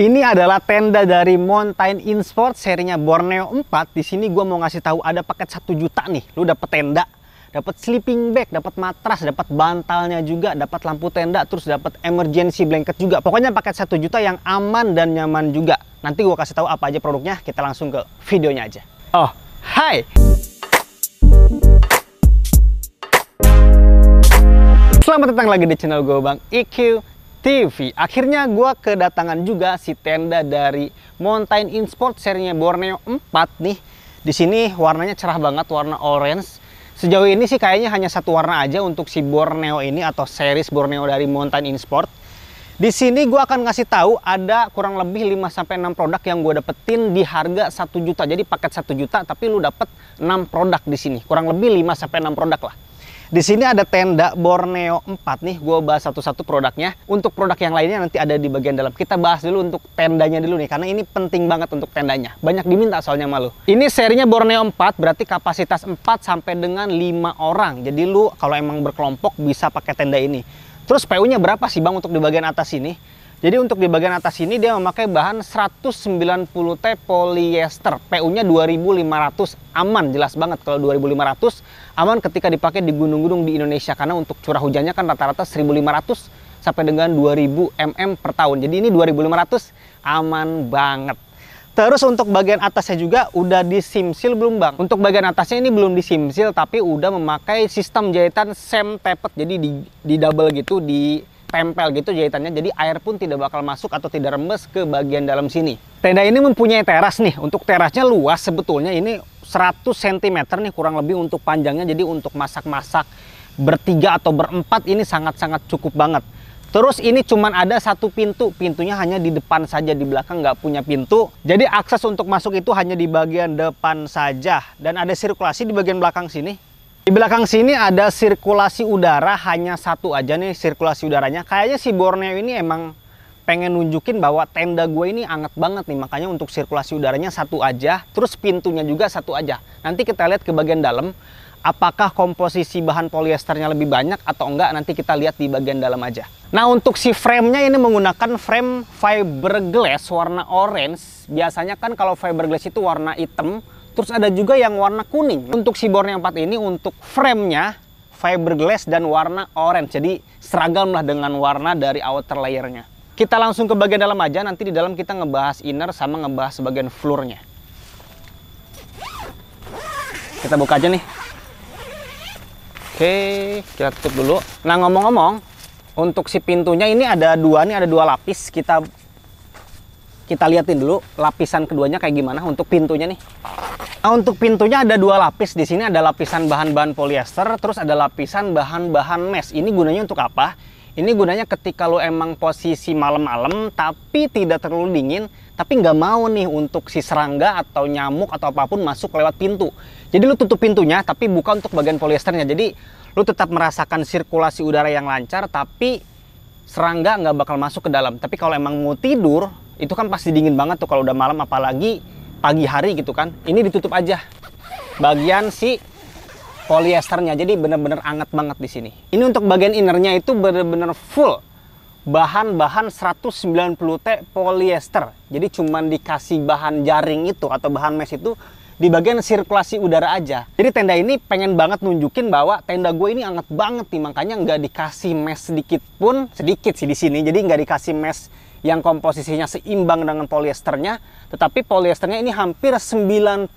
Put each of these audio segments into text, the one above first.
Ini adalah tenda dari Mountain In Sport serinya Borneo 4. Di sini gue mau ngasih tahu ada paket 1 juta nih. Lu dapet tenda, dapat sleeping bag, dapat matras, dapat bantalnya juga, dapat lampu tenda, terus dapat emergency blanket juga. Pokoknya paket 1 juta yang aman dan nyaman juga. Nanti gue kasih tahu apa aja produknya. Kita langsung ke videonya aja. Oh, hai. Selamat datang lagi di channel gue Bang IQ TV. Akhirnya gue kedatangan juga si tenda dari Mountain In Sport serinya Borneo 4 nih. Di sini warnanya cerah banget, warna orange. Sejauh ini sih kayaknya hanya satu warna aja untuk si Borneo ini atau series Borneo dari Mountain In Sport. Di sini gue akan ngasih tahu ada kurang lebih 5-6 produk yang gue dapetin di harga 1 juta. Jadi paket 1 juta tapi lu dapet 6 produk di sini. Kurang lebih 5-6 produk lah. Di sini ada tenda Borneo 4 nih. Gue bahas satu-satu produknya. Untuk produk yang lainnya nanti ada di bagian dalam. Kita bahas dulu untuk tendanya dulu nih. Karena ini penting banget untuk tendanya. Banyak diminta soalnya malu. Ini serinya Borneo 4 berarti kapasitas 4 sampai dengan 5 orang. Jadi lu kalau emang berkelompok bisa pakai tenda ini. Terus PU-nya berapa sih Bang untuk di bagian atas ini? Jadi untuk di bagian atas ini dia memakai bahan 190T polyester. PU-nya 2500. Aman jelas banget kalau 2500 aman ketika dipakai di gunung-gunung di Indonesia karena untuk curah hujannya kan rata-rata 1500 sampai dengan 2000 mm per tahun. Jadi ini 2500 aman banget. Terus untuk bagian atasnya juga udah disimsil belum bang? Untuk bagian atasnya ini belum disimsil tapi udah memakai sistem jahitan sem tepet jadi di, di double gitu di tempel gitu jahitannya jadi air pun tidak bakal masuk atau tidak rembes ke bagian dalam sini. Tenda ini mempunyai teras nih. Untuk terasnya luas sebetulnya ini 100 cm nih kurang lebih untuk panjangnya jadi untuk masak-masak bertiga atau berempat ini sangat-sangat cukup banget. Terus ini cuman ada satu pintu, pintunya hanya di depan saja, di belakang nggak punya pintu. Jadi akses untuk masuk itu hanya di bagian depan saja. Dan ada sirkulasi di bagian belakang sini, di belakang sini ada sirkulasi udara hanya satu aja nih sirkulasi udaranya. Kayaknya si Borneo ini emang pengen nunjukin bahwa tenda gue ini anget banget nih makanya untuk sirkulasi udaranya satu aja terus pintunya juga satu aja nanti kita lihat ke bagian dalam apakah komposisi bahan polyesternya lebih banyak atau enggak nanti kita lihat di bagian dalam aja nah untuk si framenya ini menggunakan frame fiberglass warna orange biasanya kan kalau fiberglass itu warna hitam Terus ada juga yang warna kuning. Untuk si Borneo 4 ini untuk framenya fiberglass dan warna orange. Jadi seragam lah dengan warna dari outer layernya. Kita langsung ke bagian dalam aja. Nanti di dalam kita ngebahas inner sama ngebahas bagian floornya. Kita buka aja nih. Oke, kita tutup dulu. Nah ngomong-ngomong, untuk si pintunya ini ada dua nih, ada dua lapis. Kita kita lihatin dulu lapisan keduanya kayak gimana untuk pintunya nih nah untuk pintunya ada dua lapis di sini ada lapisan bahan-bahan polyester terus ada lapisan bahan-bahan mesh ini gunanya untuk apa ini gunanya ketika lo emang posisi malam-malam tapi tidak terlalu dingin tapi nggak mau nih untuk si serangga atau nyamuk atau apapun masuk lewat pintu jadi lo tutup pintunya tapi bukan untuk bagian polyesternya jadi lo tetap merasakan sirkulasi udara yang lancar tapi serangga nggak bakal masuk ke dalam tapi kalau emang mau tidur itu kan pasti dingin banget tuh kalau udah malam apalagi pagi hari gitu kan ini ditutup aja bagian si polyesternya jadi bener-bener anget banget di sini ini untuk bagian innernya itu bener-bener full bahan-bahan 190T polyester jadi cuman dikasih bahan jaring itu atau bahan mesh itu di bagian sirkulasi udara aja. Jadi tenda ini pengen banget nunjukin bahwa tenda gue ini anget banget nih, makanya nggak dikasih mesh sedikit pun, sedikit sih di sini. Jadi nggak dikasih mesh yang komposisinya seimbang dengan poliesternya, tetapi poliesternya ini hampir 90%.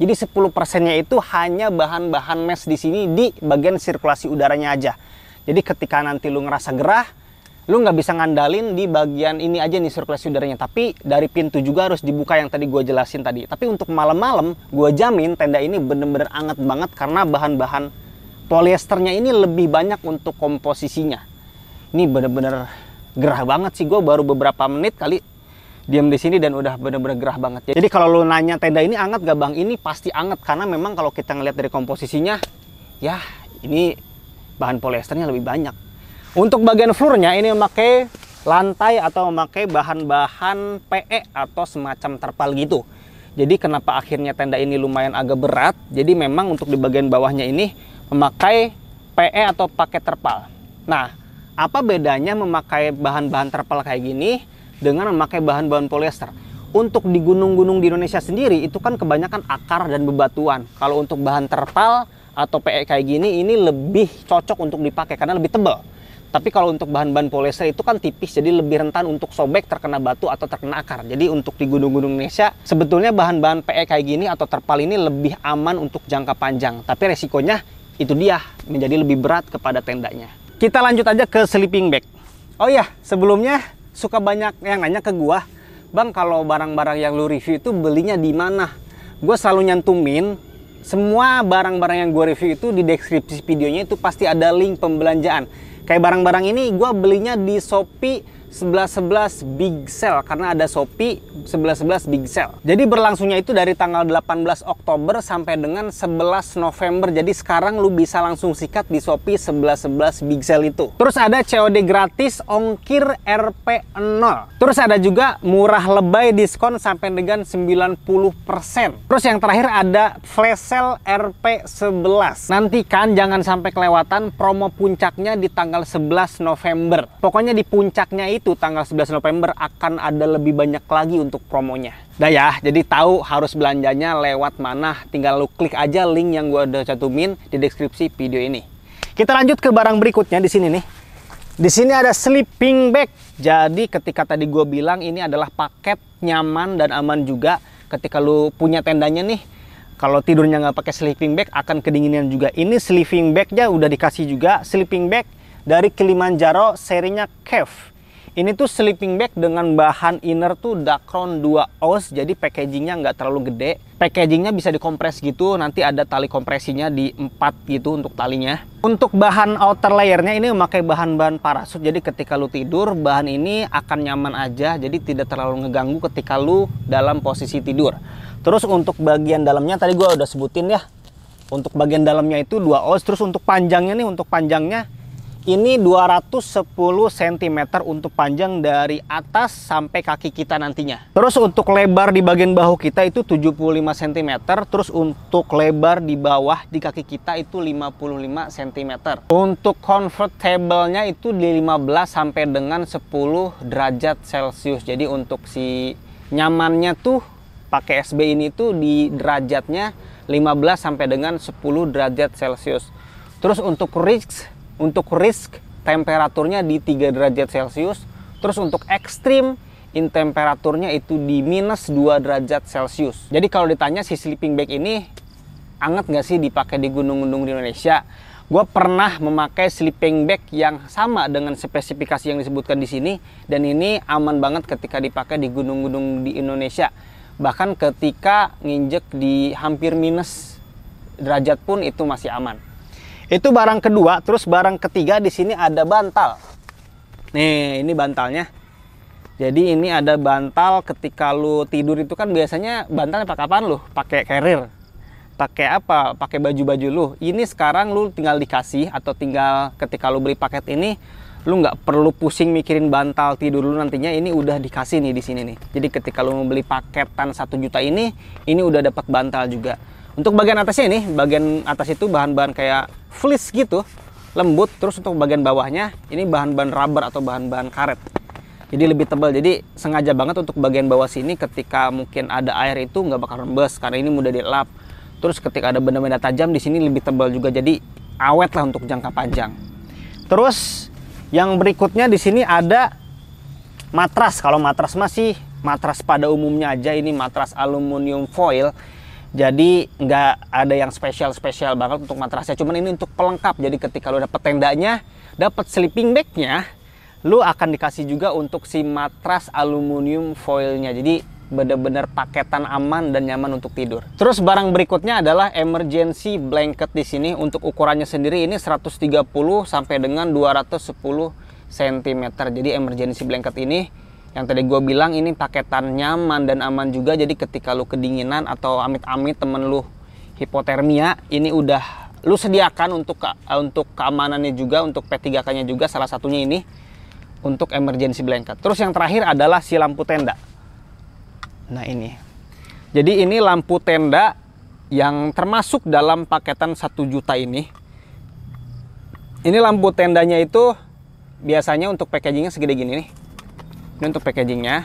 Jadi 10%-nya itu hanya bahan-bahan mesh di sini di bagian sirkulasi udaranya aja. Jadi ketika nanti lu ngerasa gerah, lu nggak bisa ngandalin di bagian ini aja nih sirkulasi udaranya. Tapi dari pintu juga harus dibuka yang tadi gue jelasin tadi. Tapi untuk malam-malam, gue jamin tenda ini bener-bener anget banget karena bahan-bahan poliesternya ini lebih banyak untuk komposisinya. Ini bener-bener gerah banget sih gue baru beberapa menit kali diam di sini dan udah bener-bener gerah banget. Jadi kalau lo nanya tenda ini anget gak bang? Ini pasti anget karena memang kalau kita ngeliat dari komposisinya, ya ini bahan polyesternya lebih banyak. Untuk bagian floornya ini memakai lantai atau memakai bahan-bahan PE atau semacam terpal gitu. Jadi kenapa akhirnya tenda ini lumayan agak berat? Jadi memang untuk di bagian bawahnya ini memakai PE atau pakai terpal. Nah, apa bedanya memakai bahan-bahan terpal kayak gini dengan memakai bahan-bahan polyester? Untuk di gunung-gunung di Indonesia sendiri itu kan kebanyakan akar dan bebatuan. Kalau untuk bahan terpal atau PE kayak gini ini lebih cocok untuk dipakai karena lebih tebal. Tapi kalau untuk bahan-bahan polyester itu kan tipis, jadi lebih rentan untuk sobek, terkena batu, atau terkena akar. Jadi untuk di gunung-gunung Indonesia, sebetulnya bahan-bahan PE kayak gini atau terpal ini lebih aman untuk jangka panjang. Tapi resikonya itu dia, menjadi lebih berat kepada tendanya. Kita lanjut aja ke sleeping bag. Oh iya, sebelumnya suka banyak yang nanya ke gua, "Bang, kalau barang-barang yang lu review itu belinya di mana?" gua selalu nyantumin semua barang-barang yang gue review itu di deskripsi videonya itu pasti ada link pembelanjaan. Kayak barang-barang ini gua belinya di Shopee 1111 11 Big Sale karena ada Shopee 1111 11 Big Sale. Jadi berlangsungnya itu dari tanggal 18 Oktober sampai dengan 11 November. Jadi sekarang lu bisa langsung sikat di Shopee 1111 11 Big Sale itu. Terus ada COD gratis ongkir RP0. Terus ada juga murah lebay diskon sampai dengan 90%. Terus yang terakhir ada flash sale RP11. Nantikan jangan sampai kelewatan promo puncaknya di tanggal 11 November. Pokoknya di puncaknya itu itu tanggal 11 November akan ada lebih banyak lagi untuk promonya. Dah ya, jadi tahu harus belanjanya lewat mana, tinggal lu klik aja link yang gua udah cantumin di deskripsi video ini. Kita lanjut ke barang berikutnya di sini nih. Di sini ada sleeping bag. Jadi ketika tadi gua bilang ini adalah paket nyaman dan aman juga ketika lu punya tendanya nih kalau tidurnya nggak pakai sleeping bag akan kedinginan juga ini sleeping bagnya udah dikasih juga sleeping bag dari Kilimanjaro serinya Cave ini tuh sleeping bag dengan bahan inner tuh Dacron 2 oz, jadi packagingnya nggak terlalu gede. Packagingnya bisa dikompres gitu, nanti ada tali kompresinya di 4 gitu untuk talinya. Untuk bahan outer layernya ini memakai bahan-bahan parasut, jadi ketika lu tidur, bahan ini akan nyaman aja, jadi tidak terlalu ngeganggu ketika lu dalam posisi tidur. Terus untuk bagian dalamnya, tadi gue udah sebutin ya, untuk bagian dalamnya itu 2 oz, terus untuk panjangnya nih, untuk panjangnya ini 210 cm untuk panjang dari atas sampai kaki kita nantinya. Terus untuk lebar di bagian bahu kita itu 75 cm. Terus untuk lebar di bawah di kaki kita itu 55 cm. Untuk comfortable-nya itu di 15 sampai dengan 10 derajat Celcius. Jadi untuk si nyamannya tuh pakai SB ini tuh di derajatnya 15 sampai dengan 10 derajat Celcius. Terus untuk risk untuk risk temperaturnya di 3 derajat Celcius, terus untuk ekstrim in temperaturnya itu di minus 2 derajat Celcius. Jadi kalau ditanya si sleeping bag ini anget nggak sih dipakai di gunung-gunung di Indonesia? Gue pernah memakai sleeping bag yang sama dengan spesifikasi yang disebutkan di sini dan ini aman banget ketika dipakai di gunung-gunung di Indonesia. Bahkan ketika nginjek di hampir minus derajat pun itu masih aman. Itu barang kedua, terus barang ketiga di sini ada bantal. Nih, ini bantalnya. Jadi ini ada bantal ketika lu tidur itu kan biasanya bantalnya pakai apaan lu? Pakai carrier. Pakai apa? Pakai baju-baju lu. Ini sekarang lu tinggal dikasih atau tinggal ketika lu beli paket ini lu nggak perlu pusing mikirin bantal tidur lu nantinya ini udah dikasih nih di sini nih jadi ketika lu mau beli paketan satu juta ini ini udah dapat bantal juga untuk bagian atasnya ini, bagian atas itu bahan-bahan kayak fleece gitu, lembut. Terus untuk bagian bawahnya, ini bahan-bahan rubber atau bahan-bahan karet. Jadi lebih tebal. Jadi sengaja banget untuk bagian bawah sini ketika mungkin ada air itu nggak bakal rembes karena ini mudah dilap. Terus ketika ada benda-benda tajam di sini lebih tebal juga. Jadi awet lah untuk jangka panjang. Terus yang berikutnya di sini ada matras. Kalau matras masih matras pada umumnya aja ini matras aluminium foil jadi nggak ada yang spesial spesial banget untuk matrasnya cuman ini untuk pelengkap jadi ketika lu dapet tendanya dapet sleeping bagnya lu akan dikasih juga untuk si matras aluminium foilnya jadi benar-benar paketan aman dan nyaman untuk tidur. Terus barang berikutnya adalah emergency blanket di sini untuk ukurannya sendiri ini 130 sampai dengan 210 cm. Jadi emergency blanket ini yang tadi gue bilang ini paketan nyaman dan aman juga jadi ketika lu kedinginan atau amit-amit temen lu hipotermia ini udah lu sediakan untuk untuk keamanannya juga untuk P3K-nya juga salah satunya ini untuk emergency blanket. Terus yang terakhir adalah si lampu tenda. Nah, ini. Jadi ini lampu tenda yang termasuk dalam paketan 1 juta ini. Ini lampu tendanya itu biasanya untuk packagingnya segede gini nih ini untuk packagingnya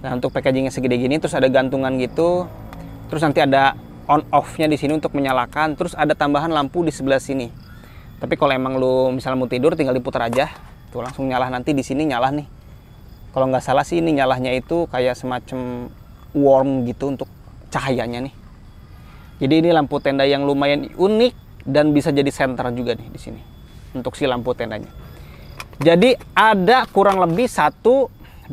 nah untuk packagingnya segede gini terus ada gantungan gitu terus nanti ada on off-nya di sini untuk menyalakan terus ada tambahan lampu di sebelah sini tapi kalau emang lu misalnya mau tidur tinggal diputar aja tuh langsung nyala nanti di sini nyala nih kalau nggak salah sih ini nyalahnya itu kayak semacam warm gitu untuk cahayanya nih jadi ini lampu tenda yang lumayan unik dan bisa jadi center juga nih di sini untuk si lampu tendanya. Jadi ada kurang lebih 1,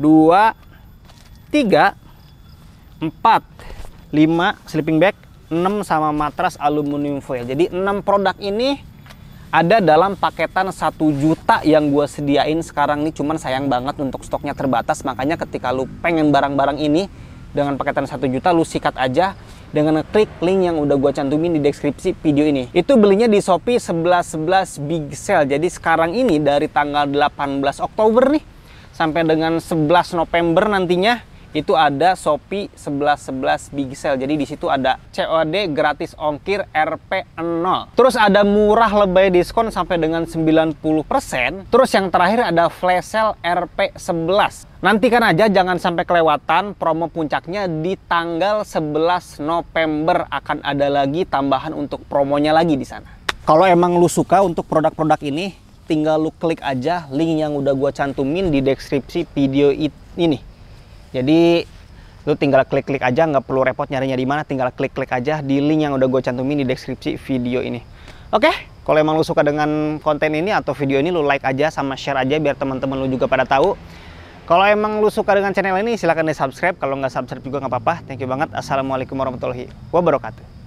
2, 3, 4, 5 sleeping bag, 6 sama matras aluminium foil. Jadi 6 produk ini ada dalam paketan 1 juta yang gue sediain sekarang nih cuman sayang banget untuk stoknya terbatas makanya ketika lu pengen barang-barang ini dengan paketan 1 juta lu sikat aja dengan klik link yang udah gue cantumin di deskripsi video ini. Itu belinya di Shopee 1111 Big Sale. Jadi sekarang ini dari tanggal 18 Oktober nih sampai dengan 11 November nantinya itu ada Shopee 1111 Big Sale. Jadi di situ ada COD gratis ongkir RP0. Terus ada murah lebay diskon sampai dengan 90%. Terus yang terakhir ada flash sale RP11. Nantikan aja jangan sampai kelewatan promo puncaknya di tanggal 11 November akan ada lagi tambahan untuk promonya lagi di sana. Kalau emang lu suka untuk produk-produk ini, tinggal lu klik aja link yang udah gua cantumin di deskripsi video ini. Jadi lu tinggal klik-klik aja nggak perlu repot nyarinya di mana tinggal klik-klik aja di link yang udah gue cantumin di deskripsi video ini oke okay? kalau emang lu suka dengan konten ini atau video ini lu like aja sama share aja biar teman-teman lu juga pada tahu kalau emang lu suka dengan channel ini silahkan di subscribe kalau nggak subscribe juga nggak apa-apa thank you banget assalamualaikum warahmatullahi wabarakatuh